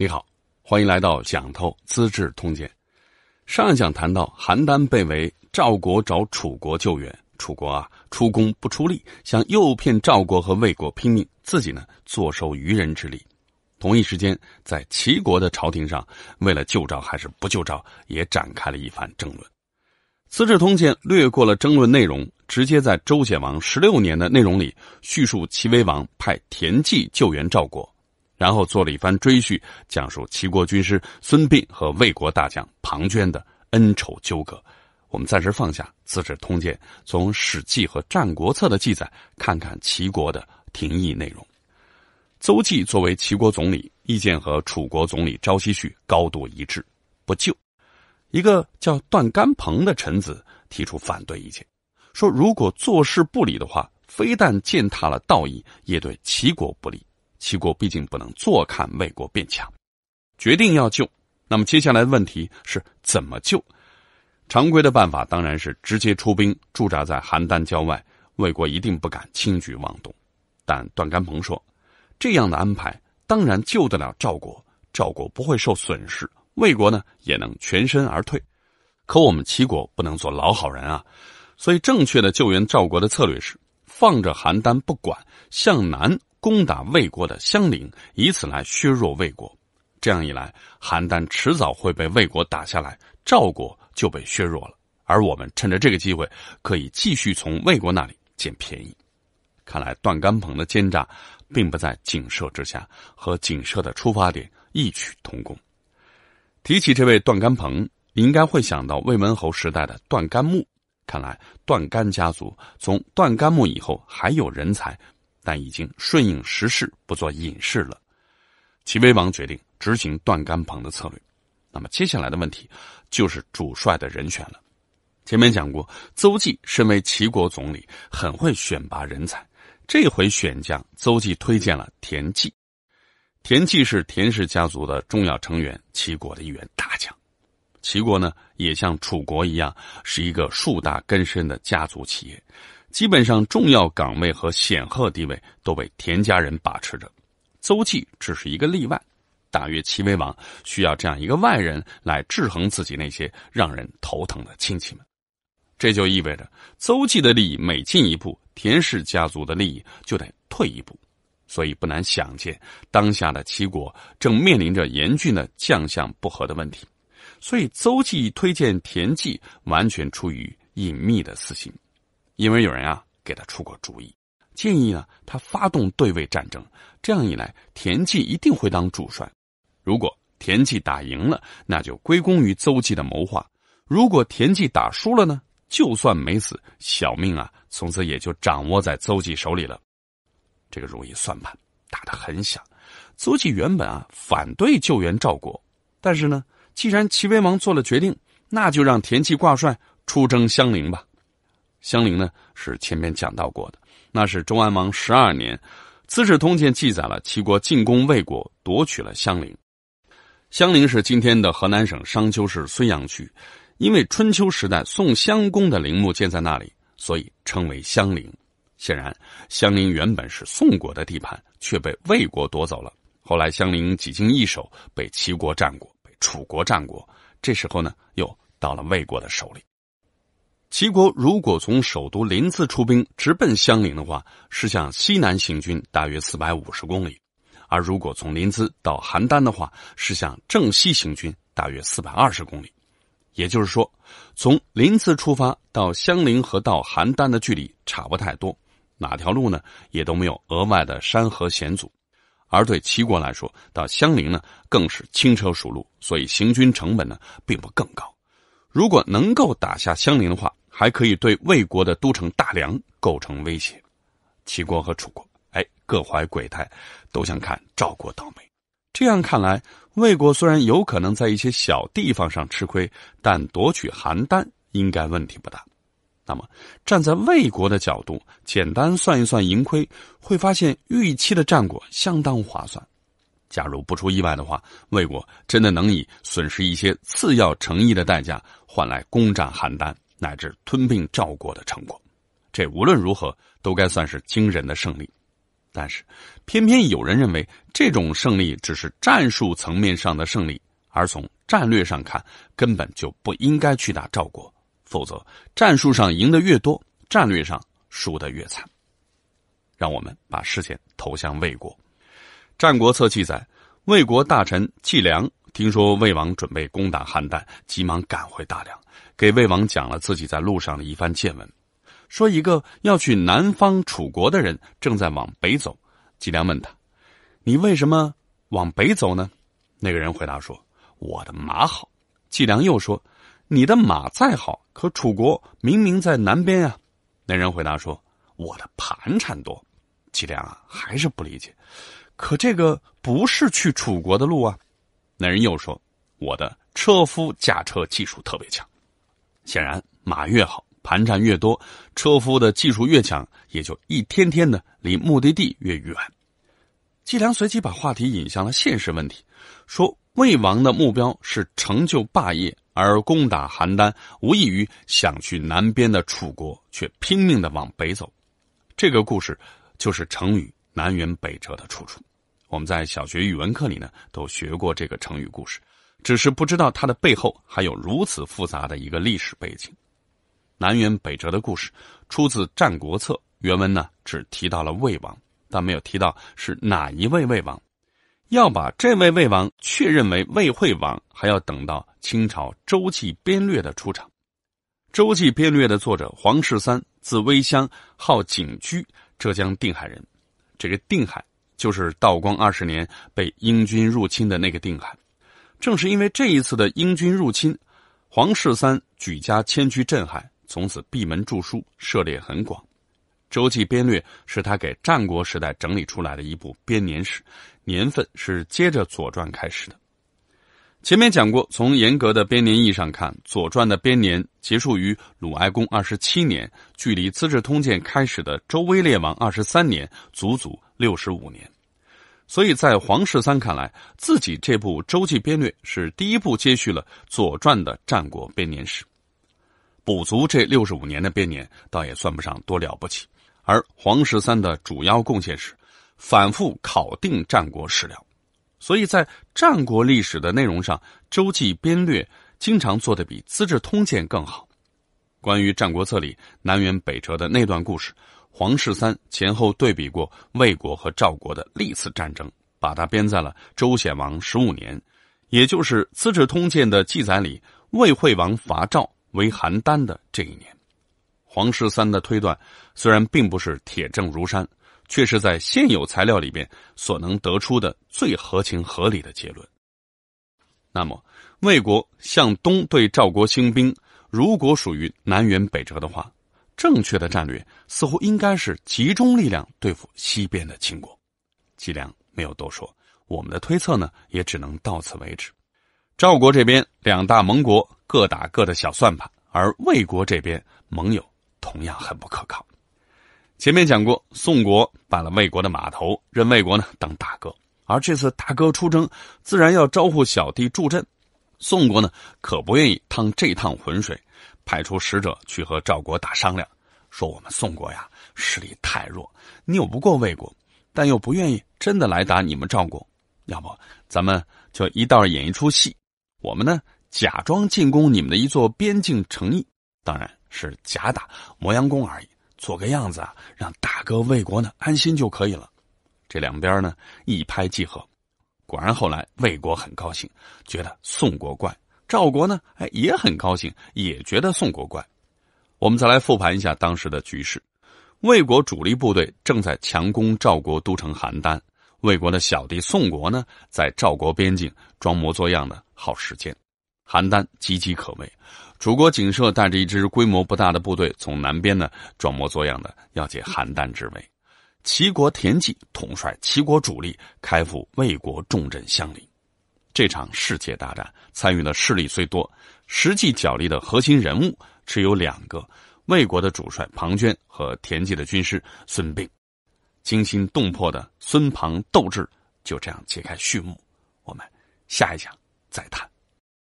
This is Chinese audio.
你好，欢迎来到讲透《资治通鉴》。上一讲谈到邯郸被围，赵国找楚国救援，楚国啊出工不出力，想诱骗赵国和魏国拼命，自己呢坐收渔人之利。同一时间，在齐国的朝廷上，为了救赵还是不救赵，也展开了一番争论。《资治通鉴》略过了争论内容，直接在周显王十六年的内容里叙述齐威王派田忌救援赵国。然后做了一番追叙，讲述齐国军师孙膑和魏国大将庞涓的恩仇纠葛。我们暂时放下《资治通鉴》，从《史记》和《战国策》的记载，看看齐国的廷议内容。邹忌作为齐国总理，意见和楚国总理昭奚恤高度一致，不救。一个叫段干鹏的臣子提出反对意见，说：“如果坐视不理的话，非但践踏了道义，也对齐国不利。”齐国毕竟不能坐看魏国变强，决定要救。那么接下来的问题是怎么救？常规的办法当然是直接出兵驻扎在邯郸郊外，魏国一定不敢轻举妄动。但段干鹏说，这样的安排当然救得了赵国，赵国不会受损失，魏国呢也能全身而退。可我们齐国不能做老好人啊，所以正确的救援赵国的策略是放着邯郸不管，向南。攻打魏国的襄陵，以此来削弱魏国。这样一来，邯郸迟早会被魏国打下来，赵国就被削弱了。而我们趁着这个机会，可以继续从魏国那里捡便宜。看来段干鹏的奸诈，并不在景舍之下，和景舍的出发点异曲同工。提起这位段干鹏，你应该会想到魏文侯时代的段干木。看来段干家族从段干木以后还有人才。但已经顺应时势，不做隐士了。齐威王决定执行断干鹏的策略。那么接下来的问题就是主帅的人选了。前面讲过，邹忌身为齐国总理，很会选拔人才。这回选将，邹忌推荐了田忌。田忌是田氏家族的重要成员，齐国的一员大将。齐国呢，也像楚国一样，是一个树大根深的家族企业。基本上，重要岗位和显赫地位都被田家人把持着，邹忌只是一个例外。大约齐威王需要这样一个外人来制衡自己那些让人头疼的亲戚们，这就意味着邹忌的利益每进一步，田氏家族的利益就得退一步。所以，不难想见，当下的齐国正面临着严峻的将相不和的问题。所以，邹忌推荐田忌，完全出于隐秘的私心。因为有人啊给他出过主意，建议呢他发动对魏战争，这样一来田忌一定会当主帅。如果田忌打赢了，那就归功于邹忌的谋划；如果田忌打输了呢，就算没死，小命啊从此也就掌握在邹忌手里了。这个如意算盘打得很响。邹忌原本啊反对救援赵国，但是呢，既然齐威王做了决定，那就让田忌挂帅出征襄陵吧。襄陵呢，是前面讲到过的，那是周安王十二年，《资治通鉴》记载了齐国进攻魏国，夺取了襄陵。襄陵是今天的河南省商丘市睢阳区，因为春秋时代宋襄公的陵墓建在那里，所以称为襄陵。显然，襄陵原本是宋国的地盘，却被魏国夺走了。后来，襄陵几经易手，被齐国占过，被楚国占过，这时候呢，又到了魏国的手里。齐国如果从首都临淄出兵直奔襄陵的话，是向西南行军，大约四百五十公里；而如果从临淄到邯郸的话，是向正西行军，大约四百二十公里。也就是说，从临淄出发到襄陵和到邯郸的距离差不太多，哪条路呢？也都没有额外的山河险阻。而对齐国来说，到襄陵呢更是轻车熟路，所以行军成本呢并不更高。如果能够打下襄陵的话，还可以对魏国的都城大梁构成威胁，齐国和楚国，哎，各怀鬼胎，都想看赵国倒霉。这样看来，魏国虽然有可能在一些小地方上吃亏，但夺取邯郸应该问题不大。那么，站在魏国的角度，简单算一算盈亏，会发现预期的战果相当划算。假如不出意外的话，魏国真的能以损失一些次要诚意的代价，换来攻占邯郸。乃至吞并赵国的成果，这无论如何都该算是惊人的胜利。但是，偏偏有人认为这种胜利只是战术层面上的胜利，而从战略上看，根本就不应该去打赵国。否则，战术上赢得越多，战略上输得越惨。让我们把视线投向魏国，《战国策》记载，魏国大臣季梁听说魏王准备攻打邯郸，急忙赶回大梁。给魏王讲了自己在路上的一番见闻，说一个要去南方楚国的人正在往北走。季良问他：“你为什么往北走呢？”那个人回答说：“我的马好。”季良又说：“你的马再好，可楚国明明在南边啊。”那人回答说：“我的盘缠多。”季良啊，还是不理解，可这个不是去楚国的路啊。那人又说：“我的车夫驾车技术特别强。”显然，马越好，盘缠越多；车夫的技术越强，也就一天天的离目的地越远。季良随即把话题引向了现实问题，说：“魏王的目标是成就霸业，而攻打邯郸，无异于想去南边的楚国，却拼命的往北走。”这个故事就是成语“南辕北辙”的出处。我们在小学语文课里呢，都学过这个成语故事。只是不知道他的背后还有如此复杂的一个历史背景。南辕北辙的故事出自《战国策》，原文呢只提到了魏王，但没有提到是哪一位魏王。要把这位魏王确认为魏惠王，还要等到清朝《周记编略》的出场。《周记编略》的作者黄世三，字微香，号景居，浙江定海人。这个定海就是道光二十年被英军入侵的那个定海。正是因为这一次的英军入侵，黄世三举家迁居镇海，从此闭门著书，涉猎很广，《周记编略》是他给战国时代整理出来的一部编年史，年份是接着《左传》开始的。前面讲过，从严格的编年意义上看，《左传》的编年结束于鲁哀公二十七年，距离《资治通鉴》开始的周威烈王二十三年，足足六十五年。所以在黄十三看来，自己这部《周记编略》是第一部接续了《左传》的战国编年史，补足这六十五年的编年，倒也算不上多了不起。而黄十三的主要贡献是反复考定战国史料，所以在战国历史的内容上，《周记编略》经常做的比《资治通鉴》更好。关于《战国策》里南辕北辙的那段故事，黄士三前后对比过魏国和赵国的历次战争，把它编在了周显王十五年，也就是《资治通鉴》的记载里。魏惠王伐赵为邯郸的这一年，黄士三的推断虽然并不是铁证如山，却是在现有材料里边所能得出的最合情合理的结论。那么，魏国向东对赵国兴兵。如果属于南辕北辙的话，正确的战略似乎应该是集中力量对付西边的秦国。季良没有多说，我们的推测呢，也只能到此为止。赵国这边两大盟国各打各的小算盘，而魏国这边盟友同样很不可靠。前面讲过，宋国把了魏国的码头，任魏国呢当大哥，而这次大哥出征，自然要招呼小弟助阵。宋国呢，可不愿意趟这趟浑水，派出使者去和赵国打商量，说我们宋国呀，实力太弱，拗不过魏国，但又不愿意真的来打你们赵国，要不咱们就一道演一出戏，我们呢假装进攻你们的一座边境城邑，当然是假打磨洋工而已，做个样子啊，让大哥魏国呢安心就可以了，这两边呢一拍即合。果然，后来魏国很高兴，觉得宋国怪；赵国呢，哎，也很高兴，也觉得宋国怪。我们再来复盘一下当时的局势：魏国主力部队正在强攻赵国都城邯郸，魏国的小弟宋国呢，在赵国边境装模作样的耗时间；邯郸岌岌可危，楚国景射带着一支规模不大的部队从南边呢，装模作样的要解邯郸之围。齐国田忌统帅齐国主力，开赴魏国重镇相陵。这场世界大战参与的势力虽多，实际角力的核心人物只有两个：魏国的主帅庞涓和田忌的军师孙膑。惊心动魄的孙庞斗志就这样揭开序幕。我们下一讲再谈。